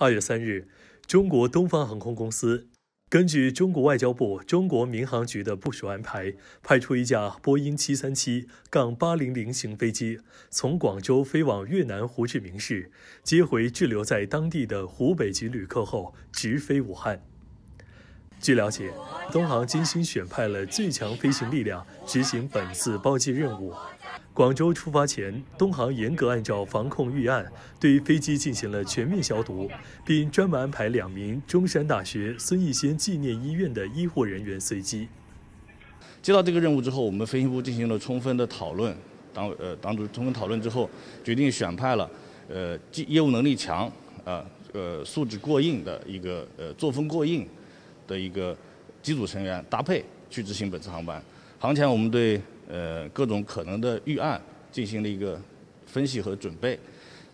二月三日，中国东方航空公司根据中国外交部、中国民航局的部署安排，派出一架波音七三七八零零型飞机，从广州飞往越南胡志明市，接回滞留在当地的湖北籍旅客后，直飞武汉。据了解，东航精心选派了最强飞行力量执行本次包机任务。广州出发前，东航严格按照防控预案对飞机进行了全面消毒，并专门安排两名中山大学孙逸仙纪念医院的医护人员随机。接到这个任务之后，我们飞行部进行了充分的讨论，党呃党组充分讨论之后，决定选派了，呃，业务能力强啊，呃，素质过硬的一个呃作风过硬。的一个机组成员搭配去执行本次航班。航前我们对呃各种可能的预案进行了一个分析和准备，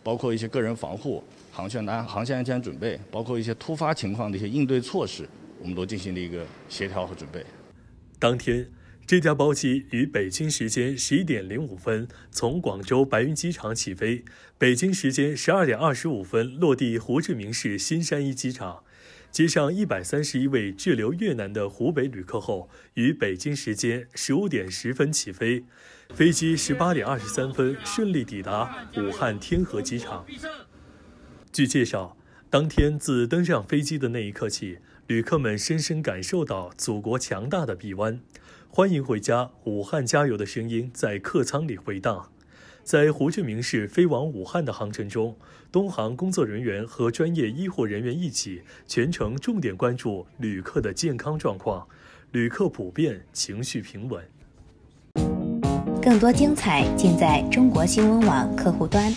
包括一些个人防护、航线安航线安全准备，包括一些突发情况的一些应对措施，我们都进行了一个协调和准备。当天，这架包机于北京时间十一点零五分从广州白云机场起飞，北京时间十二点二十五分落地胡志明市新山一机场。接上一百三十一位滞留越南的湖北旅客后，于北京时间十五点十分起飞，飞机十八点二十三分顺利抵达武汉天河机场。据介绍，当天自登上飞机的那一刻起，旅客们深深感受到祖国强大的臂弯，“欢迎回家，武汉加油”的声音在客舱里回荡。在胡志明市飞往武汉的航程中，东航工作人员和专业医护人员一起全程重点关注旅客的健康状况，旅客普遍情绪平稳。更多精彩尽在中国新闻网客户端。